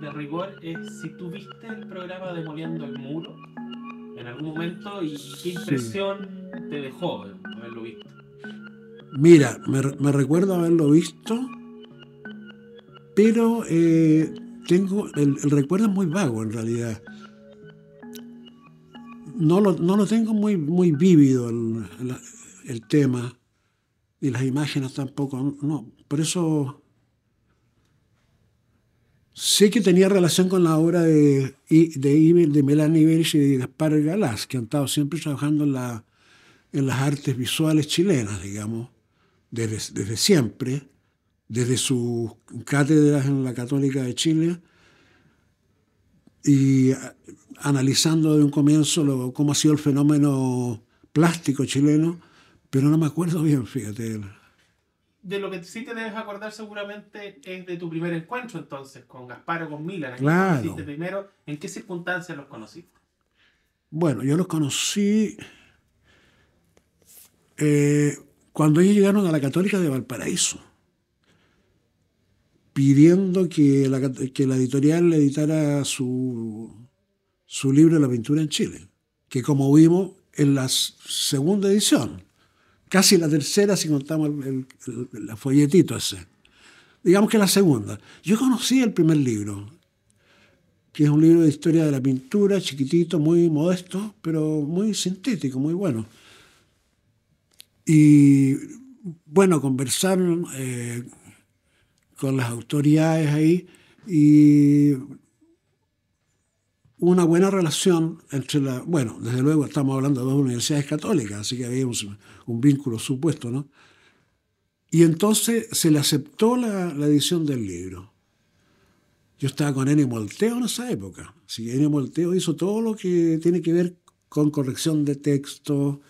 de rigor es si tuviste el programa Demoliendo el Muro en algún momento y qué impresión te dejó haberlo visto. Mira, me, recuerdo haberlo visto, pero eh, tengo el, recuerdo es muy vago en realidad. No lo, tengo muy, muy vívido el, tema y las imágenes tampoco. No, por eso Sé que tenía relación con la obra de, de, de Melanie Iberich y de Gaspar Galás, que han estado siempre trabajando en, las artes visuales chilenas, digamos, desde, siempre, desde sus cátedras en la Católica de Chile, y analizando de un comienzo cómo ha sido el fenómeno plástico chileno, pero no me acuerdo bien, fíjate de lo que sí te debes acordar seguramente es de tu primer encuentro entonces con Gaspar o con Mila, Claro. primero? ¿En qué circunstancias los conociste? Bueno, yo los conocí eh, cuando ellos llegaron a la Católica de Valparaíso, pidiendo que la, editorial le editara su, su libro La pintura en Chile, que como vimos en la segunda edición casi la tercera si contamos el, folletito ese. Digamos que la segunda. Yo conocí el primer libro, que es un libro de historia de la pintura, chiquitito, muy modesto, pero muy sintético, muy bueno. Y bueno, conversaron eh, con las autoridades ahí y una buena relación entre la, bueno, desde luego estamos hablando de dos universidades católicas, así que había un, vínculo supuesto, ¿no? Y entonces se le aceptó la, la edición del libro. Yo estaba con Eni Molteo en esa época. Sí, Eni Molteo hizo todo lo que tiene que ver con corrección de texto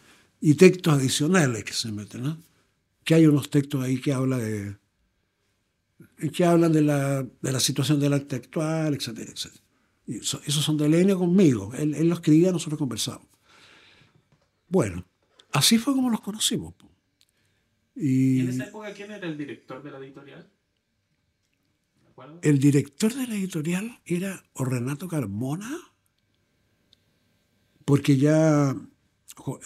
y textos adicionales que se meten, ¿no? Que hay unos textos ahí que habla de que hablan de la, de la situación del arte actual, etcétera, etcétera. Esos son de Elena conmigo. Él, los escribía, nosotros conversamos. Bueno, así fue como los conocimos. Y, en esa época quién era el director de la editorial? El director de la editorial era Renato Carmona, porque ya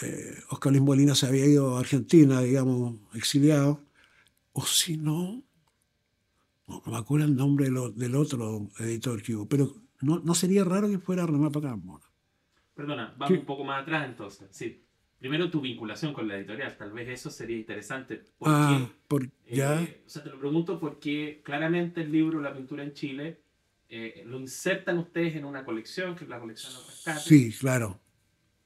eh, Oscar Luis Molina se había ido a Argentina, digamos, exiliado, o si no, no me acuerdo el nombre del otro editor que hubo, pero no, sería raro que fuera Renato amor Perdona, vamos un poco más atrás entonces. Sí. Primero tu vinculación con la editorial, tal vez eso sería interesante. ah, por, eh, ya. o sea, te lo pregunto porque claramente el libro La pintura en Chile eh, lo insertan ustedes en una colección, que es la colección de rescate. Sí, claro.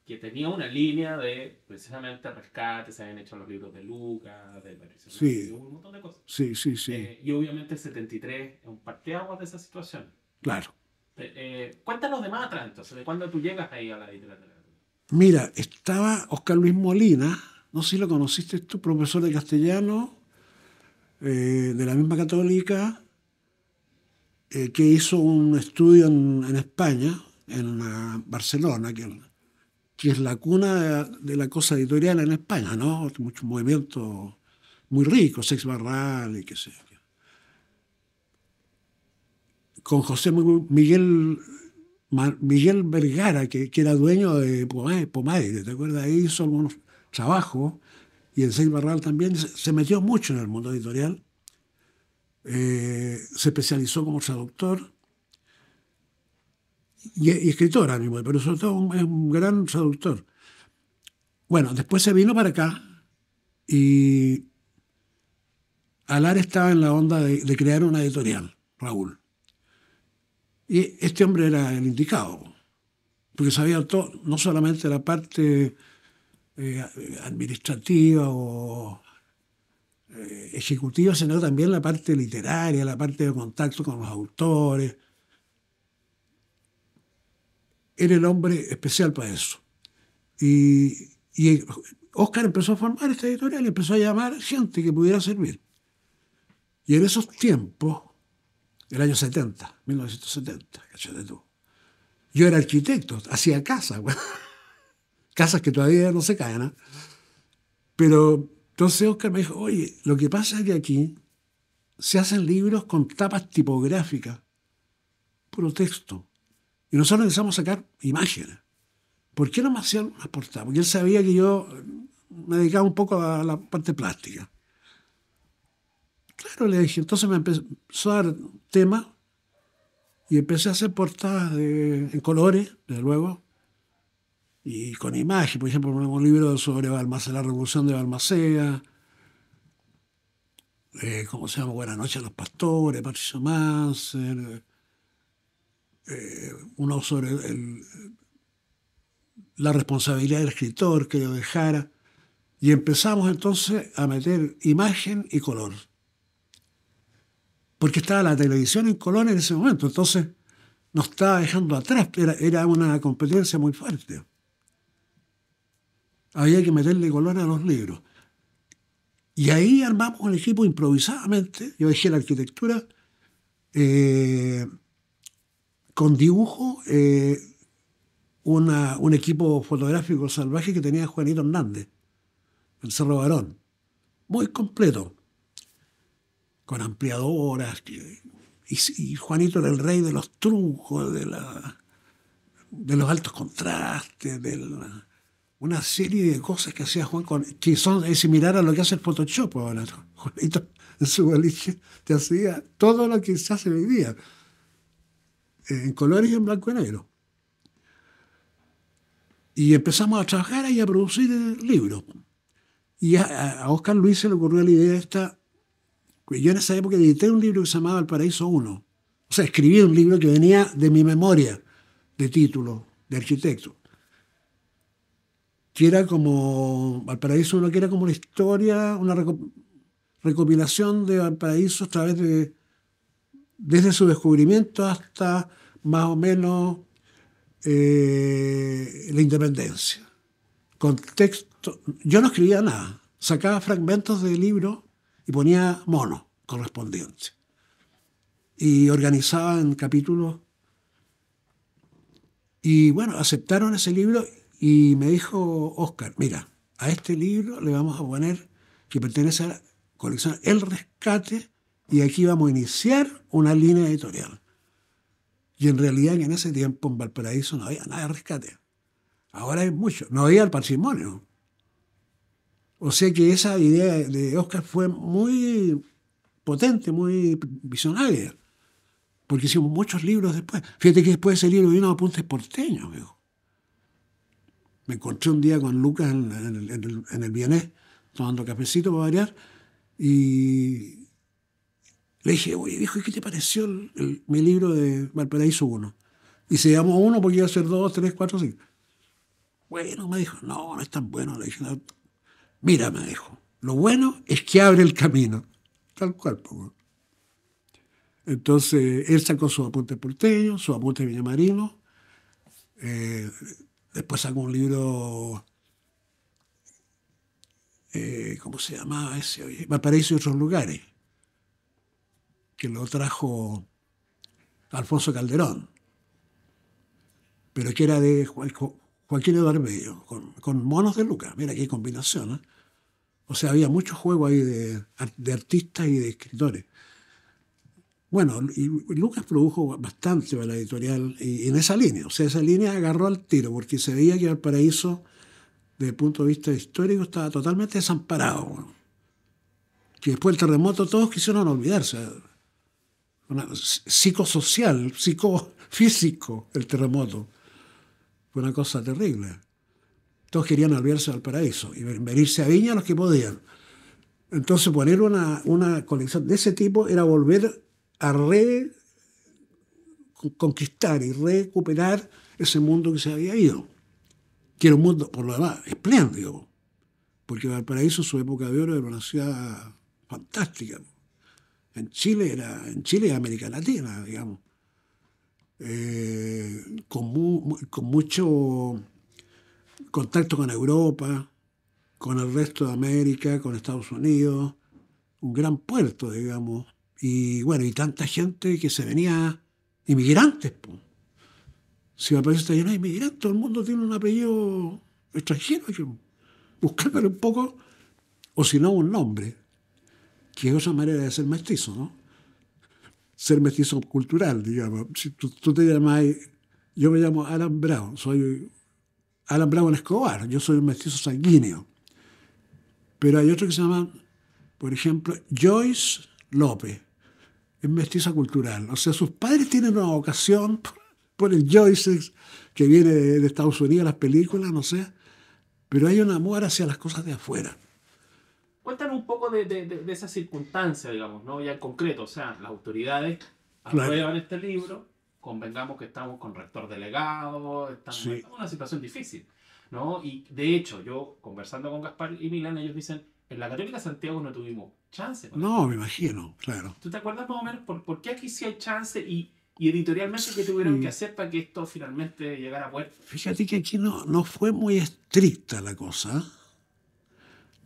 Que tenía una línea de precisamente rescate, se habían hecho los libros de Lucas, de Patricio sí. un montón de cosas. Sí, sí, sí. Eh, y obviamente el 73 es un parteaguas de esa situación. Claro. Eh, cuéntanos de atrás, entonces, de cuándo tú llegas ahí a la literatura. Mira, estaba Oscar Luis Molina, no sé si lo conociste tú, profesor de castellano, eh, de la misma católica, eh, que hizo un estudio en, España, en Barcelona, que, es la cuna de, la cosa editorial en España, ¿no? Muchos movimientos muy ricos, Sex Barral y qué sé con José Miguel, Vergara, que, era dueño de Pomaire, ¿te acuerdas? Ahí hizo algunos trabajos y en Seis Barral también se metió mucho en el mundo editorial. Eh, se especializó como traductor y, escritor, pero sobre todo es un gran traductor. Bueno, después se vino para acá y Alar estaba en la onda de crear una editorial, Raúl. Y este hombre era el indicado, porque sabía todo, no solamente la parte eh, administrativa o eh, ejecutiva, sino también la parte literaria, la parte de contacto con los autores. Era el hombre especial para eso. Y, y Oscar empezó a formar esta editorial, y empezó a llamar gente que pudiera servir. Y en esos tiempos, el año 70, 1970, cachete tú. Yo era arquitecto, hacía casas, casas que todavía no se caen. ¿ah? Pero entonces Oscar me dijo, oye, lo que pasa es que aquí se hacen libros con tapas tipográficas, puro texto. Y nosotros empezamos a sacar imágenes. ¿Por qué no me hacían una portadas? Porque él sabía que yo me dedicaba un poco a la parte plástica. Claro, le dije. Entonces me empezó a dar tema y empecé a hacer portadas en colores, desde luego, y con imagen. Por ejemplo, un libro sobre la revolución de Balmaceda, como ¿cómo se llama? Buenas noches a los pastores, Patricio Manser, eh, uno sobre la responsabilidad del escritor, que lo dejara. Y empezamos entonces a meter imagen y color porque estaba la televisión en Colón en ese momento, entonces nos estaba dejando atrás, era, era una competencia muy fuerte. Había que meterle Colón a los libros. Y ahí armamos un equipo improvisadamente, yo dejé la arquitectura, eh, con dibujo, eh, un equipo fotográfico salvaje que tenía Juanito Hernández, el Cerro Barón, muy completo con ampliadoras. Y, Juanito era el rey de los trucos, de, la, de los altos contrastes, de una serie de cosas que hacía Juan que son similares similar a lo que hace el Photoshop ahora. Juanito en su boliche te hacía todo lo que se hace hoy día, en colores y en blanco y negro. Y empezamos a trabajar y a producir libro. Y a, Oscar Luis se le ocurrió la idea esta yo en esa época edité un libro que se llamaba El Paraíso 1. O sea, escribí un libro que venía de mi memoria de título, de arquitecto. Que era como, paraíso 1, que era como una historia, una recopilación de Valparaíso a través de, desde su descubrimiento hasta más o menos eh, la independencia. Contexto, yo no escribía nada, sacaba fragmentos de libros y ponía Mono correspondiente, Y organizaban capítulos. Y bueno, aceptaron ese libro y me dijo Oscar, mira, a este libro le vamos a poner que pertenece a la colección El Rescate y aquí vamos a iniciar una línea editorial. Y en realidad en ese tiempo en Valparaíso no había nada de rescate. Ahora hay mucho. No había el patrimonio. O sea que esa idea de Oscar fue muy potente, muy visionaria, porque hicimos muchos libros después. Fíjate que después de ese libro vino Apuntes Porteños, amigo. Me encontré un día con Lucas en, el, en, tomando cafecito para variar, y le dije, oye, viejo, ¿qué te pareció mi libro de Valparaíso 1? Y se llamó uno porque iba a ser dos, tres, cuatro, cinco. Bueno, me dijo, no, no es tan bueno. Le dije, Mira, me dijo, lo bueno es que abre el camino. Tal cual, Entonces, él sacó su apunte porteño, su apunte villamarino. Eh, después sacó un libro, eh, ¿cómo se llamaba ese? Oye? Valparaíso y otros lugares, que lo trajo Alfonso Calderón, pero que era de Joaquín Eduardo Bello, con, monos de Lucas. Mira qué combinación. ¿eh? O sea, había mucho juego ahí de, de artistas y de escritores. Bueno, y Lucas produjo bastante para la editorial y, en esa línea. O sea, esa línea agarró al tiro porque se veía que paraíso desde el punto de vista histórico, estaba totalmente desamparado. Que después del terremoto todos quisieron olvidarse. Una, psicosocial, psicofísico el terremoto una cosa terrible. Todos querían albergarse al paraíso y venirse a Viña los que podían. Entonces poner una, una colección de ese tipo era volver a reconquistar y recuperar ese mundo que se había ido. Que era un mundo, por lo demás, espléndido. Porque Valparaíso, su época de oro, era una ciudad fantástica. En Chile era, en Chile América Latina, digamos. Eh, con, con mucho contacto con Europa, con el resto de América, con Estados Unidos, un gran puerto, digamos, y bueno, y tanta gente que se venía, inmigrantes. Si me parece está lleno de inmigrantes, todo el mundo tiene un apellido extranjero, buscándole un poco, o si no, un nombre, que es otra manera de ser mestizo, ¿no? ser mestizo cultural, digamos. Si tú, te llamas, yo me llamo Alan Brown, soy Alan Brown Escobar, yo soy un mestizo sanguíneo. Pero hay otros que se llaman, por ejemplo, Joyce López, es mestiza cultural. O sea, sus padres tienen una vocación por, el Joyce que viene de, de Estados Unidos, las películas, no sé. Pero hay un amor hacia las cosas de afuera. Cuéntanos un poco de, de, de esa circunstancia, digamos, ¿no? Ya en concreto, o sea, las autoridades aprueban este libro, convengamos que estamos con rector delegado, estamos en una situación difícil, ¿no? Y de hecho, yo conversando con Gaspar y Milán, ellos dicen, en la Católica Santiago no tuvimos chance. No, me imagino, claro. ¿Tú te acuerdas más por, por qué aquí sí hay chance y, y editorialmente que tuvieron que hacer para que esto finalmente llegara a puerto? Fíjate que aquí no, no fue muy estricta la cosa,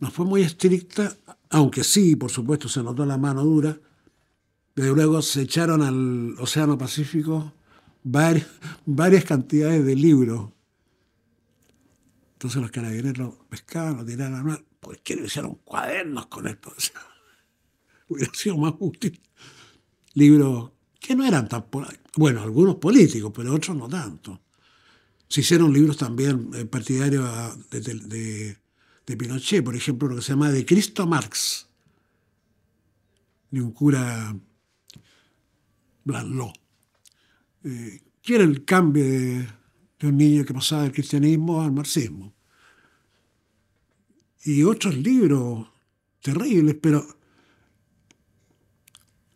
no fue muy estricta, aunque sí, por supuesto, se notó la mano dura. Desde luego se echaron al Océano Pacífico varias, cantidades de libros. Entonces los carabineros pescaban, lo tiraban al mar. ¿Por qué no hicieron cuadernos con esto? hubiera sido más útil. Libros que no eran tan bueno, algunos políticos, pero otros no tanto. Se hicieron libros también eh, partidarios ah, de de Pinochet, por ejemplo, lo que se llama De Cristo Marx, de un cura Blanló, eh, que era el cambio de, un niño que pasaba del cristianismo al marxismo. Y otros libros terribles, pero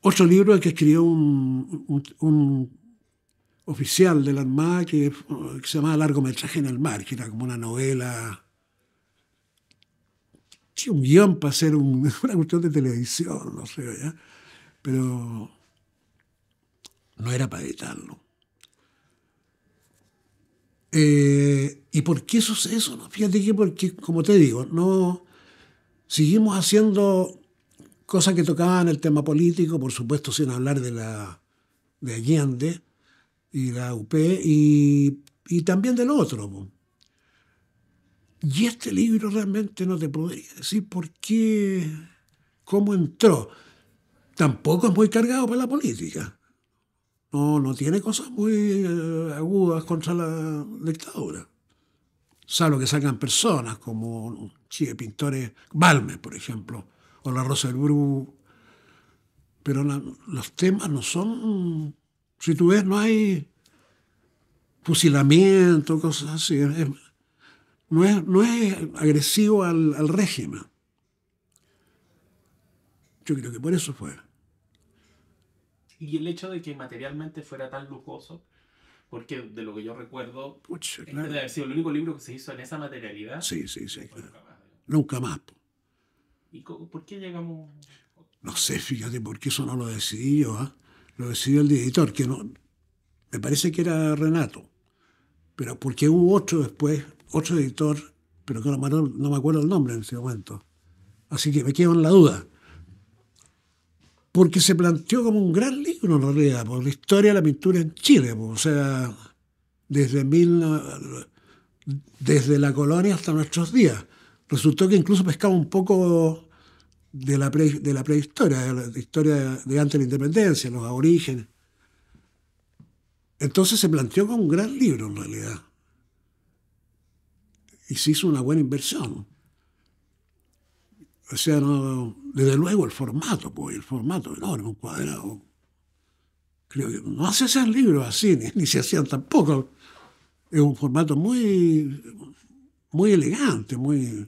otro libro que escribió un, oficial de la Armada que, que se llamaba Largometraje en el Mar, que era como una novela un guión para hacer un, una cuestión de televisión, no sé, ¿ya? pero no era para editarlo. Eh, ¿Y por qué sucede eso? No? Fíjate que porque, como te digo, no seguimos haciendo cosas que tocaban el tema político, por supuesto sin hablar de la de Allende y la UP y, y también del otro. Y este libro realmente no te podría decir por qué, cómo entró. Tampoco es muy cargado para la política. No, no tiene cosas muy eh, agudas contra la dictadura. Salvo que sacan personas como sí, pintores, Balmes, por ejemplo, o la Rosa del Bru. Pero los temas no son. Si tú ves, no hay fusilamiento, cosas así no es, agresivo al, régimen. Yo creo que por eso fue. Y el hecho de que materialmente fuera tan lujoso, porque de lo que yo recuerdo, Pucha, este haber el único libro que se hizo en esa materialidad. Sí, sí, sí, Nunca más. ¿Y por qué llegamos? No sé, fíjate, porque eso no lo decidí yo, ¿eh? lo decidió el editor, que no, me parece que era Renato, pero porque hubo otro después, otro editor, pero que no, no me acuerdo el nombre en ese momento. Así que me quedo en la duda. Porque se planteó como un gran libro, en realidad, por la historia de la pintura en Chile. o sea, desde, mil, desde la colonia hasta nuestros días. Resultó que incluso pescaba un poco de la, de la prehistoria, de la historia de antes de la independencia, los aborígenes. Entonces se planteó como un gran libro, en realidad y se hizo una buena inversión. O sea, desde luego el formato, pues, el formato enorme, un cuadrado. Creo que no se hacían libros así, ni, se hacían tampoco. Es un formato muy, muy elegante, muy...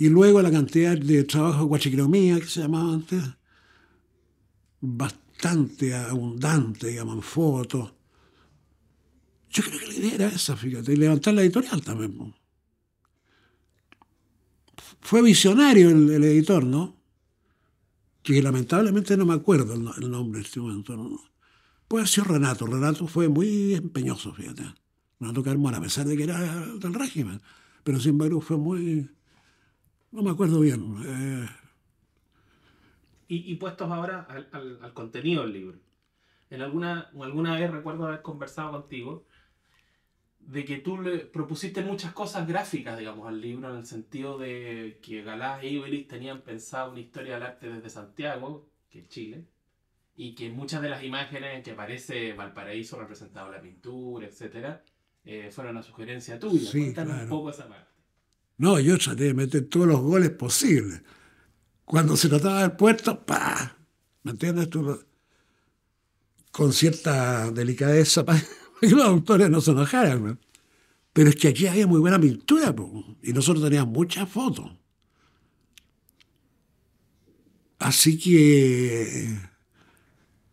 Y luego la cantidad de trabajo de que se llamaba antes, bastante abundante, digamos, fotos, yo creo que la idea era esa, fíjate, y levantar la editorial también. Fue visionario el, editor, ¿no? Que lamentablemente no me acuerdo el, nombre en este momento. ¿no? Puede sido Renato. Renato fue muy empeñoso, fíjate. Renato Carmona, a pesar de que era del régimen. Pero sin embargo fue muy... No me acuerdo bien. Eh. Y, puestos ahora al, contenido del libro. En alguna, en alguna vez recuerdo haber conversado contigo de que tú le propusiste muchas cosas gráficas, digamos, al libro, en el sentido de que Galás e Iberis tenían pensado una historia del arte desde Santiago, que es Chile, y que muchas de las imágenes en que aparece Valparaíso representado la pintura, etc., eh, fueron una sugerencia tuya. Sí, un poco esa parte. No, yo traté de meter todos los goles posibles. Cuando se trataba del puerto, ¡pa! ¿Me entiendes? Tú Con cierta delicadeza, ¡pah! y los autores no se enojaran. Pero es que aquí había muy buena pintura y nosotros teníamos muchas fotos. Así que...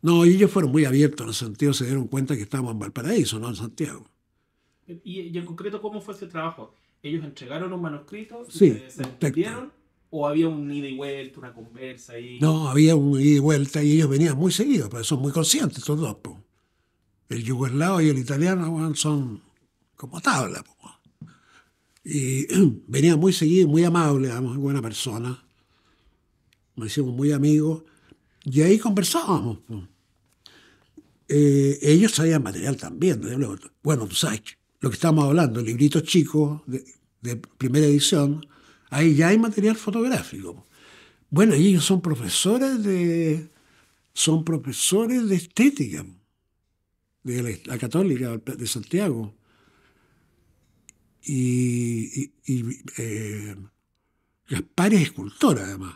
No, ellos fueron muy abiertos en el sentido, se dieron cuenta que estábamos en Valparaíso, no en Santiago. ¿Y, en concreto cómo fue ese trabajo? ¿Ellos entregaron los manuscritos? ¿Se, ¿O había un ida y vuelta, una conversa ahí? No, había un ida y vuelta y ellos venían muy seguidos, pero son muy conscientes todos dos el yugoslavo y el italiano son como tabla. Y venía muy seguido, muy amable, muy buena persona. Nos hicimos muy amigos. Y ahí conversábamos. Eh, ellos traían material también. Bueno, sabes lo que estamos hablando, libritos chicos de, primera edición, ahí ya hay material fotográfico. Bueno, ellos son profesores de, son profesores de estética de la, católica de Santiago. Y, y, y eh, Gaspar es además.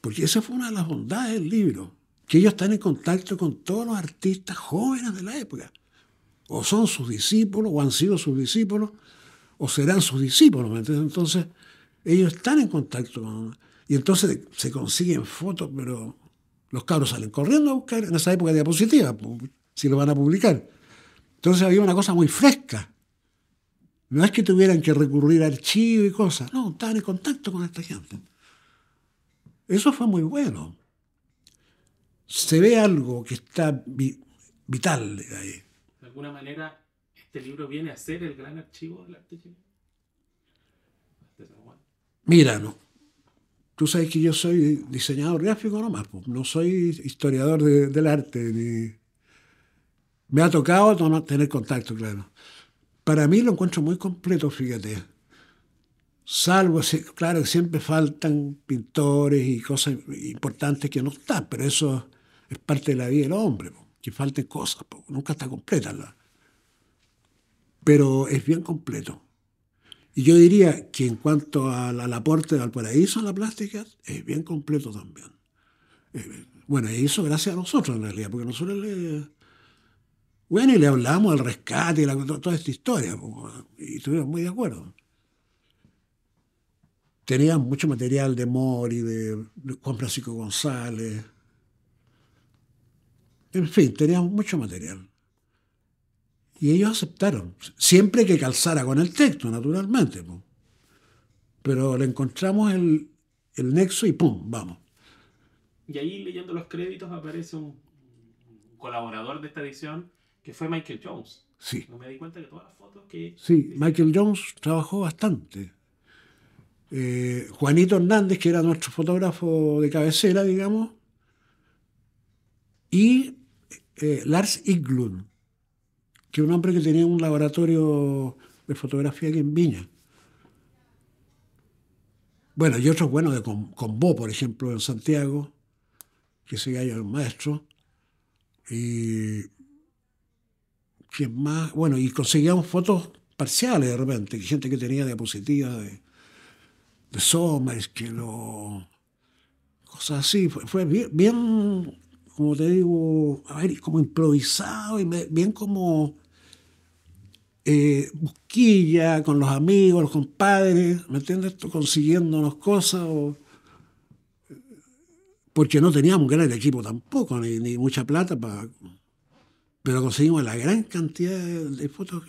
Porque esa fue una de las bondades del libro, que ellos están en contacto con todos los artistas jóvenes de la época. O son sus discípulos, o han sido sus discípulos, o serán sus discípulos. Entonces, ellos están en contacto con... Y entonces se consiguen fotos, pero los cabros salen corriendo a buscar en esa época diapositivas. Pues, si lo van a publicar. Entonces había una cosa muy fresca. No es que tuvieran que recurrir a archivos y cosas. No, estaban en contacto con esta gente. Eso fue muy bueno. Se ve algo que está vital de ahí. De alguna manera, este libro viene a ser el gran archivo del arte chileno. Mira, no. Tú sabes que yo soy diseñador gráfico nomás, no soy historiador del arte ni, me ha tocado no tener contacto, claro. Para mí lo encuentro muy completo, fíjate. Salvo, claro, siempre faltan pintores y cosas importantes que no están, pero eso es parte de la vida del hombre, que falten cosas, nunca está completa. pero es bien completo. Y yo diría que en cuanto al, aporte al paraíso en la plástica, es bien completo también. Eh, bueno, y eso gracias a nosotros en realidad, porque nosotros le bueno, y le hablamos del rescate y toda esta historia, y estuvimos muy de acuerdo. Tenían mucho material de Mori, de, Juan Francisco González. En fin, teníamos mucho material. Y ellos aceptaron, siempre que calzara con el texto, naturalmente. Pero le encontramos el, el, nexo y ¡pum! Vamos. Y ahí leyendo los créditos aparece un colaborador de esta edición que fue Michael Jones. Sí. No me di cuenta que todas las fotos que... Sí, Michael Jones trabajó bastante. Eh, Juanito Hernández, que era nuestro fotógrafo de cabecera, digamos, y eh, Lars Iglund, que es un hombre que tenía un laboratorio de fotografía aquí en Viña. Bueno, y otros bueno de Combo, por ejemplo, en Santiago, que se gallo el maestro. Y que más, bueno, y conseguíamos fotos parciales de repente, gente que tenía diapositivas de, de Somers, que lo... cosas así, fue, bien, como te digo, a ver, como improvisado y bien como eh, busquilla con los amigos, los compadres, ¿me entiendes? las cosas porque no teníamos un gran equipo tampoco, ni mucha plata para pero conseguimos la gran cantidad de, fotos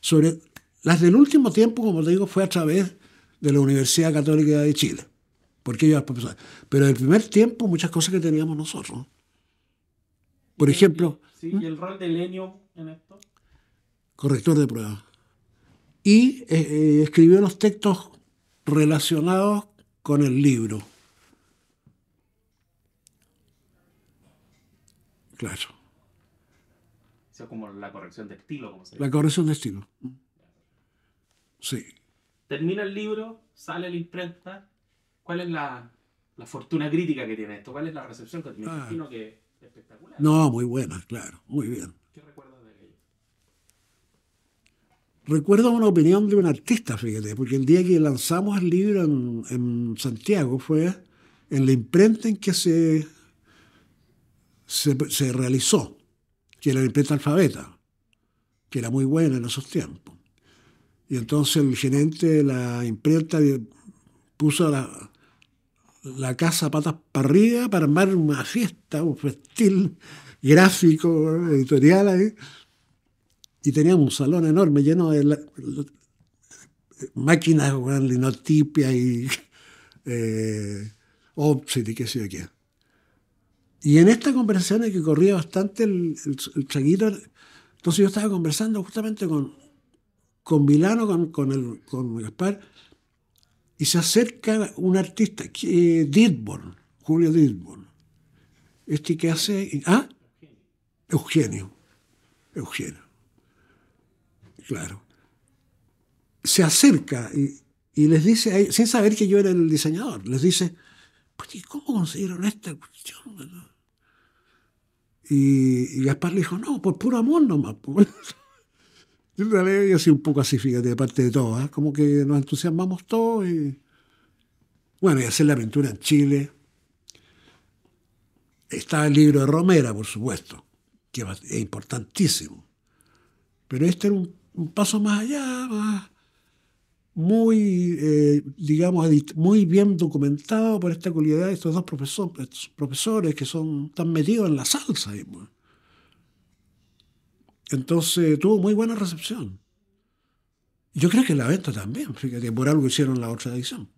sobre las del último tiempo, como te digo, fue a través de la Universidad Católica de Chile, porque ellos Pero del primer tiempo, muchas cosas que teníamos nosotros. Por ejemplo... Sí, ¿Mm? ¿Y el rol de Lenio en esto? Corrector de pruebas. Y eh, eh, escribió los textos relacionados con el libro. Claro es como la corrección de estilo, La corrección de estilo. Sí. Termina el libro, sale la imprenta. ¿Cuál es la, fortuna crítica que tiene esto? ¿Cuál es la recepción que tiene? Ah. que espectacular. No, muy buena, claro, muy bien. ¿Qué recuerdas de aquello? Recuerdo una opinión de un artista, fíjate, porque el día que lanzamos el libro en, Santiago fue en la imprenta en que se, se, se realizó que era la imprenta alfabeta, que era muy buena en esos tiempos. Y entonces el gerente de la imprenta puso la, casa patas para arriba para armar una fiesta, un festín gráfico, editorial ahí. Y teníamos un salón enorme lleno de máquinas, con linotipia y eh, y qué sé yo qué. Y en esta conversación que corría bastante el, el, traguito, entonces yo estaba conversando justamente con, con Milano, con, el, Gaspar, y se acerca un artista, eh, Didborn, Julio Didborn, este que hace... Ah, Eugenio, Eugenio, claro. Se acerca y, les dice, sin saber que yo era el diseñador, les dice, pues, ¿cómo consiguieron esta cuestión? Y, Gaspar le dijo, no, por puro amor nomás. en realidad yo así un poco así, fíjate, de parte de todo ¿ah? Como que nos entusiasmamos todos. Bueno, y hacer la aventura en Chile. está el libro de Romera, por supuesto, que es importantísimo. Pero este era un, paso más allá, más, muy, eh, digamos, muy bien documentado por esta cualidad estos dos profesores que son tan metidos en la salsa. Entonces tuvo muy buena recepción. Yo creo que la venta también, fíjate, por algo hicieron la otra edición.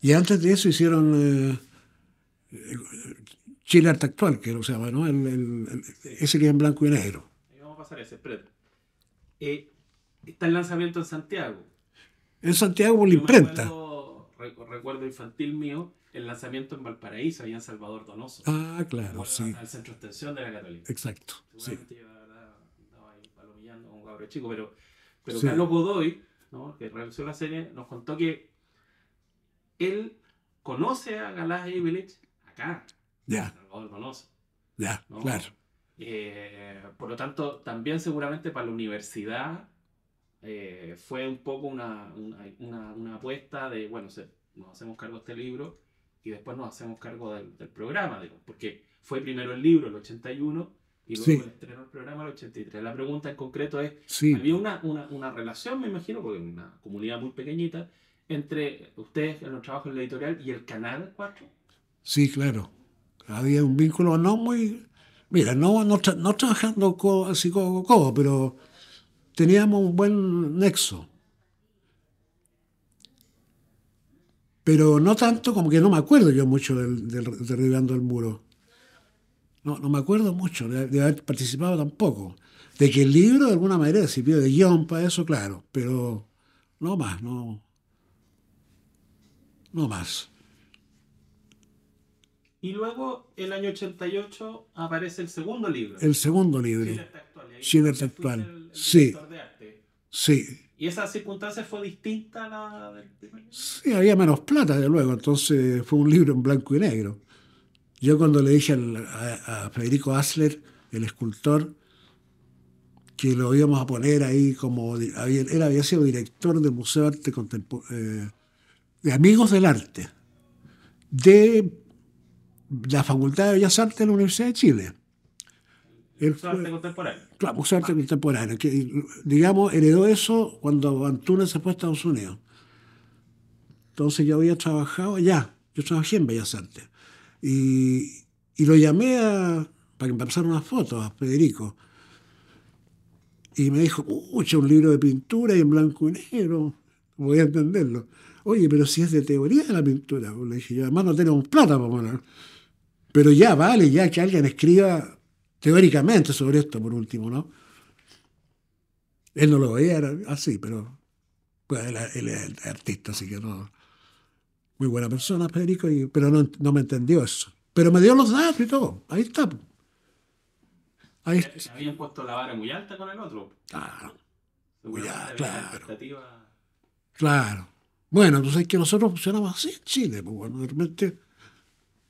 Y antes de eso hicieron eh, eh, Chile Arte Actual, que se llama, ¿no? El, ese que es en blanco y negro. Vamos a pasar ese, espérate. está el lanzamiento en Santiago. En Santiago por la imprenta. Recuerdo, infantil mío, el lanzamiento en Valparaíso, allá en Salvador Donoso. Ah, claro, sí. Al centro extensión de la Católica. Exacto. Sí. Yo, la ahí palomillando con un cabro chico, pero, pero Carlos Godoy, que realizó la serie, nos contó que él conoce a y Village acá. Ya. En Salvador Donoso. Ya, claro. Eh, por lo tanto, también seguramente para la universidad eh, fue un poco una, una, una, apuesta de, bueno, nos hacemos cargo de este libro y después nos hacemos cargo del, programa, porque fue primero el libro, el 81, y luego el estreno del programa, el 83. La pregunta en concreto es, había una, una, una, relación, me imagino, porque una comunidad muy pequeñita, entre ustedes que los trabajos en la editorial y el Canal 4? Sí, claro. Había un vínculo no muy... Mira, no, no, no trabajando así como... pero teníamos un buen nexo. Pero no tanto como que no me acuerdo yo mucho del, derribando el muro. No, no me acuerdo mucho de, haber participado tampoco. De que el libro de alguna manera sirvió de guión para eso, claro, pero no más, no. No más. Y luego, el año 88, aparece el segundo libro. El segundo libro. Sí, actual. sí. Sí. ¿Y esa circunstancia fue distinta a la del Sí, había menos plata, de luego. Entonces fue un libro en blanco y negro. Yo cuando le dije a, Federico Asler, el escultor, que lo íbamos a poner ahí como... él había sido director del Museo de Arte Contemporáneo, eh, de Amigos del Arte, de la Facultad de Bellas Artes de la Universidad de Chile. Museo de arte contemporáneo. Claro, museo arte ah. contemporáneo. digamos, heredó eso cuando Antuna se fue a Estados Unidos. Entonces yo había trabajado allá, yo trabajé en Bellas Artes. Y, lo llamé para que me pasara unas fotos a Federico. Y me dijo, pucha, un libro de pintura y en blanco y negro, voy a entenderlo. Oye, pero si es de teoría de la pintura, le dije yo, además no tenemos plata para poner. Pero ya vale, ya que alguien escriba teóricamente sobre esto, por último, ¿no? Él no lo veía así, pero pues, él, es artista, así que no. Muy buena persona, Federico, pero no, me entendió eso. Pero me dio los datos y todo. Ahí está. Ahí habían puesto la vara muy alta con el otro? claro. Claro. Bueno, entonces es que nosotros funcionamos así en Chile, pues bueno, realmente.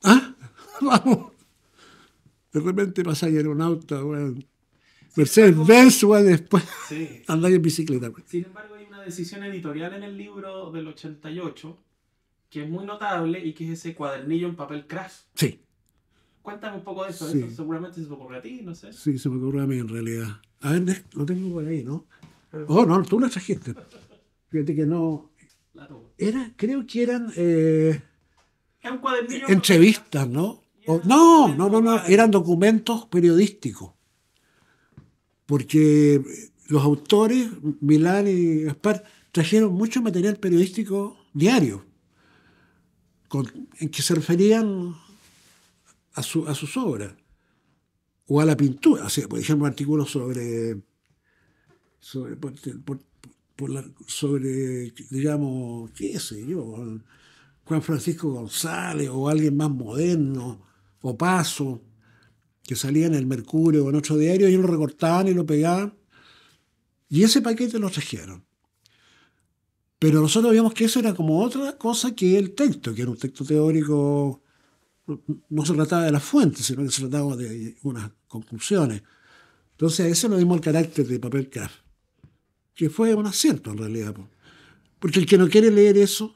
¿Ah? vamos. De repente ir aeronauta, bueno. Mercedes-Benz, después andas en bicicleta. Sin embargo, hay una decisión editorial en el libro del 88 que es muy notable y que es ese cuadernillo en papel crash. Sí. Cuéntame un poco de eso. seguramente se me ocurre a ti, no sé. Sí, se me ocurre a mí en realidad. A ver, no tengo por ahí, ¿no? Oh, no, tú lo trajiste. Fíjate que no. Era, creo que eran eh, entrevistas, ¿no? Oh, no, no, no, eran documentos periodísticos. Porque eh, los autores, Milán y Gaspar, trajeron mucho material periodístico diario, en que se referían a, sus obras, o a la pintura, por ejemplo, artículos sobre, sobre, sobre digamos, qué sé yo, Juan Francisco González o alguien más moderno o Paso, que salía en el Mercurio o en otro diario, ellos lo recortaban y lo pegaban. Y ese paquete lo trajeron. Pero nosotros vimos que eso era como otra cosa que el texto, que era un texto teórico, no se trataba de la fuente, sino que se trataba de unas conclusiones. Entonces a eso le dimos el carácter de papel car, que fue un acierto en realidad. Porque el que no quiere leer eso,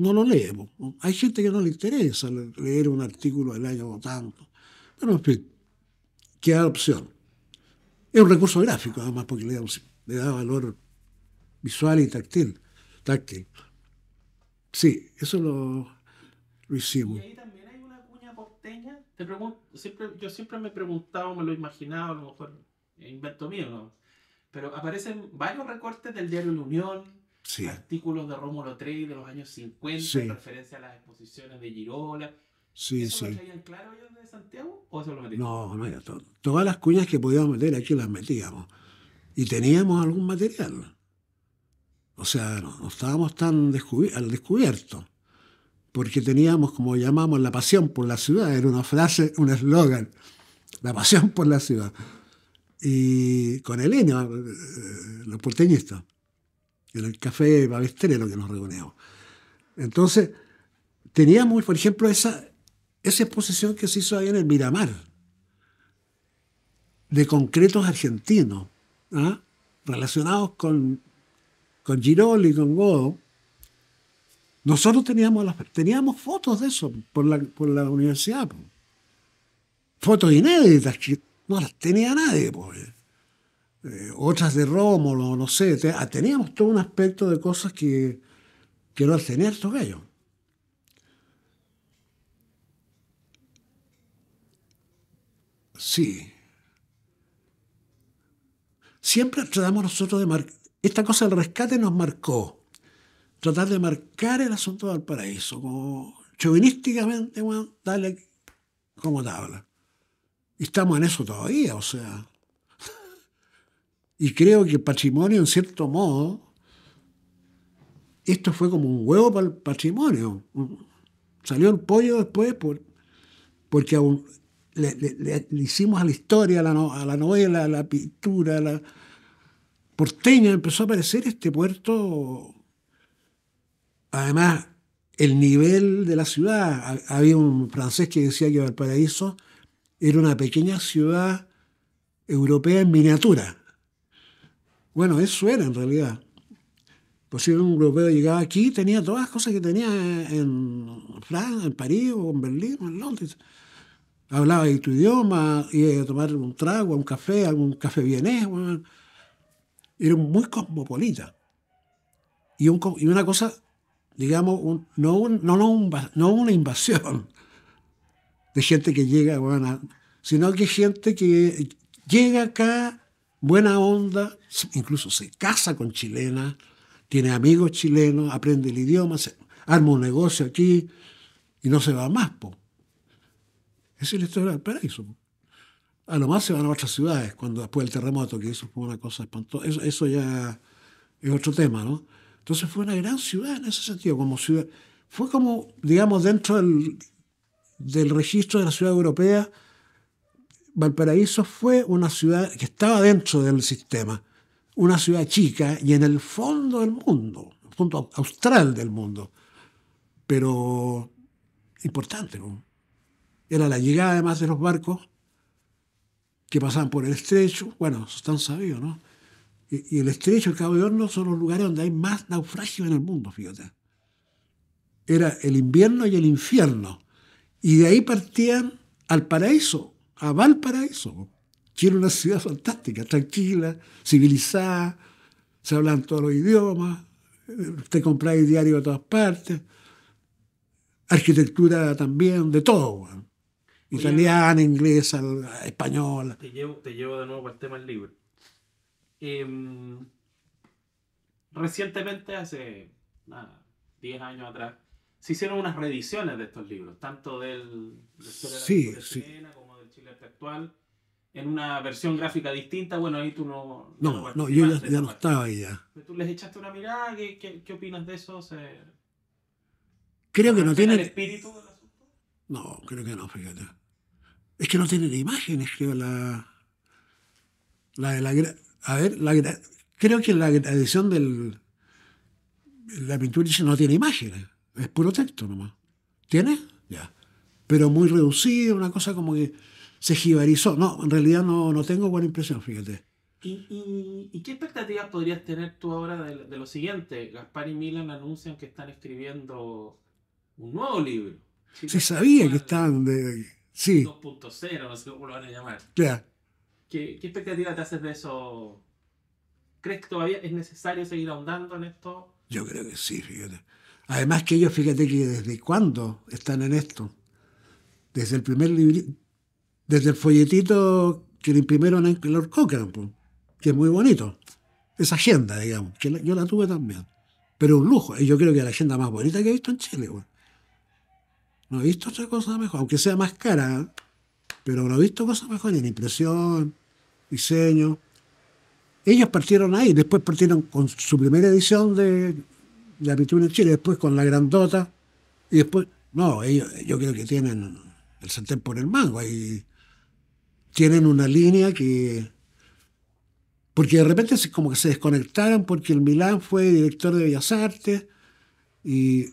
no lo leemos. Hay gente que no le interesa leer un artículo del año o tanto. Pero en fin, queda la opción. Es un recurso gráfico, además, porque le da, valor visual y táctil. táctil. Sí, eso lo, hicimos. Y ahí también hay una cuña porteña. Te pregunto, yo siempre me he preguntado, me lo he imaginado, a lo mejor invento mío, pero aparecen varios recortes del diario La Unión, artículos de Rómulo Trey de los años 50, en referencia a las exposiciones de Girola. Sí, ¿Eso sí. claro ellos de Santiago o eso lo metían? No, no, todas las cuñas que podíamos meter aquí las metíamos. Y teníamos algún material. O sea, no, estábamos tan al descubierto. Porque teníamos, como llamamos, la pasión por la ciudad. Era una frase, un eslogan. La pasión por la ciudad. Y con el niño, eh, los porteñistas en el café lo que nos reuníamos. Entonces, teníamos, por ejemplo, esa, esa exposición que se hizo ahí en el Miramar, de concretos argentinos, ¿ah? relacionados con, con y con Godo. Nosotros teníamos, las, teníamos fotos de eso por la, universidad. Fotos inéditas que no las tenía nadie. Eh. Eh, otras de Rómulo, no sé, ah, teníamos todo un aspecto de cosas que, que no tener estos gallos. Sí. Siempre tratamos nosotros de marcar. Esta cosa del rescate nos marcó. Tratar de marcar el asunto del paraíso como chauvinísticamente, bueno, dale como tabla. Y estamos en eso todavía, o sea. Y creo que el patrimonio, en cierto modo, esto fue como un huevo para el patrimonio. Salió el pollo después porque le, hicimos a la historia, a la, a la novela, a la pintura, a la porteña, empezó a aparecer este puerto. Además, el nivel de la ciudad. Había un francés que decía que Valparaíso era una pequeña ciudad europea en miniatura. Bueno, eso era en realidad. Pues si un europeo llegaba aquí, tenía todas las cosas que tenía en Francia, en París, o en Berlín, en Londres. Hablaba de tu idioma, iba a tomar un trago, un café, algún café vienés. Era muy cosmopolita. Y, una cosa, digamos, no, una invasión de gente que llega, sino que gente que llega acá buena onda, incluso se casa con chilena, tiene amigos chilenos, aprende el idioma, se, arma un negocio aquí y no se va más. Po. es la historia del paraíso. A ah, lo más se van a otras ciudades, cuando después del terremoto, que eso fue una cosa espantosa. Eso, ya es otro tema, ¿no? Entonces fue una gran ciudad en ese sentido, como ciudad. Fue como, digamos, dentro del registro de la ciudad europea, Valparaíso fue una ciudad que estaba dentro del sistema, una ciudad chica y en el fondo del mundo, el fondo austral del mundo, pero importante. Era la llegada además de los barcos que pasaban por el estrecho, bueno, eso tan sabido, ¿no? Y, el estrecho, el Cabo de Horno son los lugares donde hay más naufragios en el mundo, fíjate. Era el invierno y el infierno. Y de ahí partían al paraíso, a Valparaíso. Quiero una ciudad fantástica, tranquila, civilizada, se hablan todos los idiomas, te el diario de todas partes, arquitectura también, de todo. Italiana, inglesa, española. Te llevo, de nuevo al tema del libro. Em, recientemente, hace 10 años atrás, se hicieron unas reediciones de estos libros, tanto del... De sí, sí textual, en una versión gráfica distinta, bueno, ahí tú no... No, no, yo ya, no estaba ahí ya. ¿Tú les echaste una mirada? ¿Qué, qué, opinas de eso? Creo que no tiene... el espíritu del asunto? No, creo que no, fíjate. Es que no tiene imágenes, creo, la... La, la, a ver, la, creo que la edición del... La pintura no tiene imágenes, es puro texto nomás. ¿Tiene? Ya. Pero muy reducido, una cosa como que se jibarizó. No, en realidad no, no tengo buena impresión, fíjate. ¿Y, qué expectativas podrías tener tú ahora de, lo siguiente? Gaspar y Milan anuncian que están escribiendo un nuevo libro. Se sabía que estaban de... Sí. 2.0, no sé cómo lo van a llamar. ¿Qué, ¿Qué te haces de eso? ¿Crees que todavía es necesario seguir ahondando en esto? Yo creo que sí, fíjate. Además que ellos, fíjate que desde cuándo están en esto. Desde el primer libro, desde el folletito que le imprimieron a Lord Cochran, que es muy bonito. Esa agenda, digamos, que yo la tuve también. Pero un lujo. Y yo creo que es la agenda más bonita que he visto en Chile. No he visto otra cosa mejor, aunque sea más cara, ¿eh? pero no he visto cosas mejores en impresión, diseño. Ellos partieron ahí, después partieron con su primera edición de La pintura en Chile, después con La Grandota, y después, no, ellos, yo creo que tienen el sartén por el mango. Ahí tienen una línea que... Porque de repente se, como que se desconectaron porque el Milán fue director de Bellas Artes y,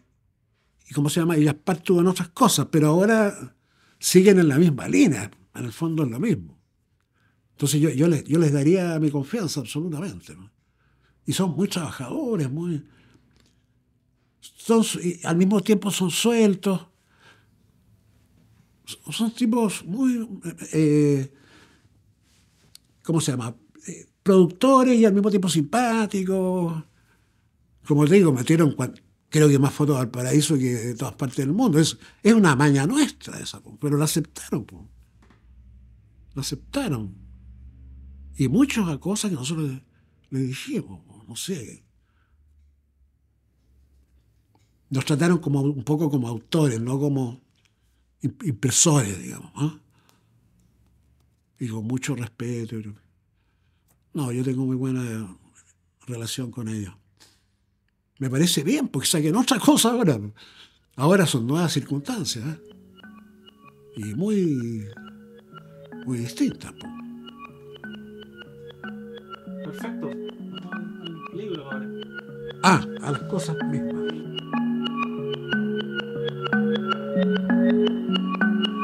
¿cómo se llama? Y Gaspar tuvo en otras cosas, pero ahora siguen en la misma línea, en el fondo es lo mismo. Entonces yo, yo, les, daría mi confianza absolutamente. Y son muy trabajadores, muy... al mismo tiempo son sueltos son tipos muy, eh, eh, ¿cómo se llama? Eh, productores y al mismo tiempo simpáticos. Como te digo, metieron creo que más fotos al paraíso que de todas partes del mundo. Es, es una maña nuestra esa, pero la aceptaron. La aceptaron. Y muchos a cosas que nosotros le, dijimos, no sé. Nos trataron como un poco como autores, no como impresores, digamos. Y ¿ah? con mucho respeto. No, yo tengo muy buena relación con ellos. Me parece bien, porque saquen otra cosa ahora. Ahora son nuevas circunstancias. ¿eh? Y muy, muy distintas. Perfecto. Libro ahora. Ah, a las cosas mismas. Thank you.